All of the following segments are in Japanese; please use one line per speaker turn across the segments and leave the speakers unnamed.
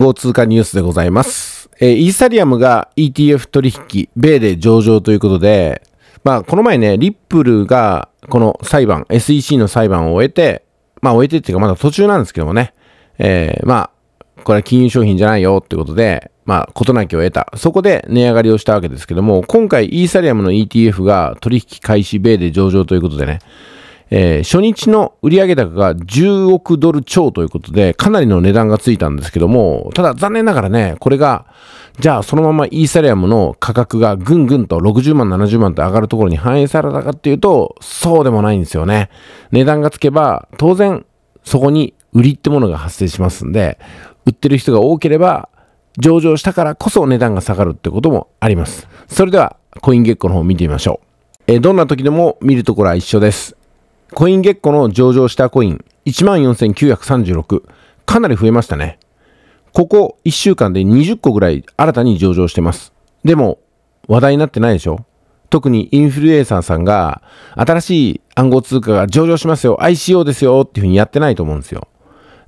合通貨ニュースでございます。えー、イーサリアムが ETF 取引、米で上場ということで、まあ、この前ね、リップルが、この裁判、SEC の裁判を終えて、まあ、終えてっていうか、まだ途中なんですけどもね、えー、まあ、これは金融商品じゃないよってことで、まあ、事なきを得た。そこで値上がりをしたわけですけども、今回、イーサリアムの ETF が取引開始、米で上場ということでね、えー、初日の売上高が10億ドル超ということで、かなりの値段がついたんですけども、ただ残念ながらね、これが、じゃあそのままイーサリアムの価格がぐんぐんと60万、70万と上がるところに反映されたかっていうと、そうでもないんですよね。値段がつけば、当然、そこに売りってものが発生しますんで、売ってる人が多ければ、上場したからこそ値段が下がるってこともあります。それでは、コインゲッコの方を見てみましょう。えー、どんな時でも見るところは一緒です。コイン月光の上場したコイン14,936かなり増えましたね。ここ1週間で20個ぐらい新たに上場してます。でも話題になってないでしょ特にインフルエンサーさんが新しい暗号通貨が上場しますよ ICO ですよっていうふうにやってないと思うんですよ。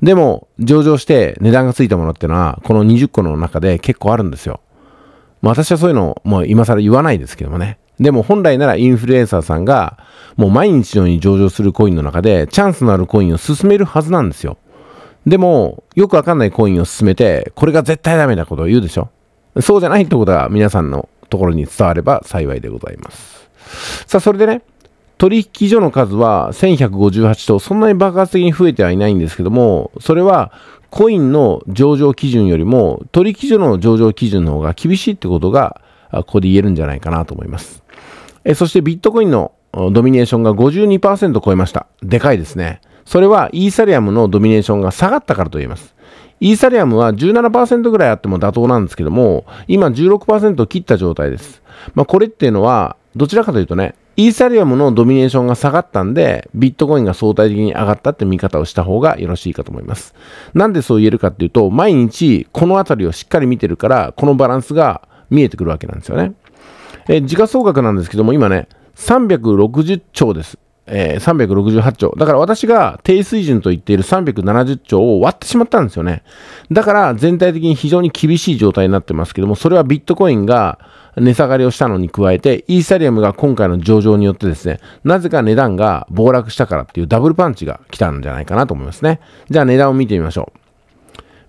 でも上場して値段がついたものってのはこの20個の中で結構あるんですよ。まあ私はそういうのもう今更言わないですけどもね。でも本来ならインフルエンサーさんがもう毎日のように上場するコインの中でチャンスのあるコインを進めるはずなんですよ。でもよくわかんないコインを進めてこれが絶対ダメなことを言うでしょ。そうじゃないってことが皆さんのところに伝われば幸いでございます。さあそれでね、取引所の数は1158とそんなに爆発的に増えてはいないんですけども、それはコインの上場基準よりも取引所の上場基準の方が厳しいってことがここで言えるんじゃないかなと思います。えそしてビットコインのドミネーションが52%超えました。でかいですね。それはイーサリアムのドミネーションが下がったからと言えます。イーサリアムは17%ぐらいあっても妥当なんですけども、今16%切った状態です。まあ、これっていうのは、どちらかというとね、イーサリアムのドミネーションが下がったんで、ビットコインが相対的に上がったって見方をした方がよろしいかと思います。なんでそう言えるかっていうと、毎日この辺りをしっかり見てるから、このバランスが見えてくるわけなんですよね。えー、時価総額なんですけども、今ね、360兆です。えー、368兆。だから私が低水準と言っている370兆を割ってしまったんですよね。だから全体的に非常に厳しい状態になってますけども、それはビットコインが値下がりをしたのに加えて、イーサリアムが今回の上場によってですね、なぜか値段が暴落したからっていうダブルパンチが来たんじゃないかなと思いますね。じゃあ値段を見てみましょう。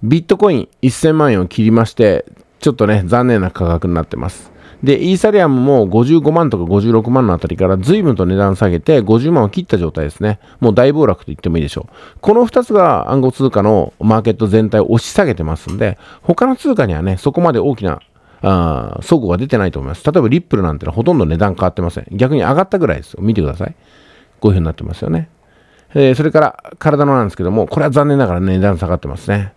ビットコイン1000万円を切りまして、ちょっとね、残念な価格になってます。で、イーサリアムも55万とか56万のあたりから随分と値段下げて50万を切った状態ですね。もう大暴落と言ってもいいでしょう。この2つが暗号通貨のマーケット全体を押し下げてますんで、他の通貨にはね、そこまで大きなあ倉庫が出てないと思います。例えばリップルなんてのはほとんど値段変わってません。逆に上がったぐらいですよ。見てください。こういう風になってますよね。えー、それから体のなんですけども、これは残念ながら値段下がってますね。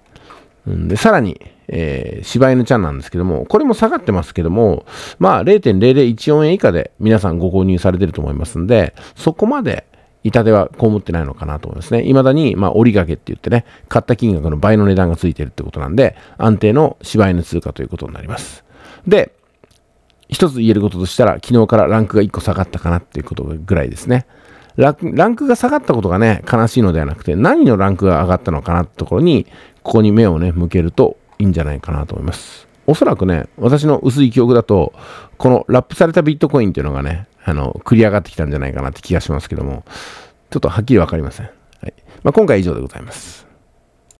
うんで、さらに、えー、柴犬ちゃんなんですけども、これも下がってますけども、まあ0.0014円以下で皆さんご購入されてると思いますんで、そこまで痛手は被ってないのかなと思いますね。未だに、まあ、折り掛けって言ってね、買った金額の倍の値段がついてるってことなんで、安定の柴犬通貨ということになります。で、一つ言えることとしたら、昨日からランクが1個下がったかなっていうことぐらいですね。ランクが下がったことがね、悲しいのではなくて、何のランクが上がったのかなってところに、ここに目をね、向けるといいんじゃないかなと思います。おそらくね、私の薄い記憶だと、このラップされたビットコインっていうのがね、あの、繰り上がってきたんじゃないかなって気がしますけども、ちょっとはっきりわかりません。はい。まあ、今回以上でございます。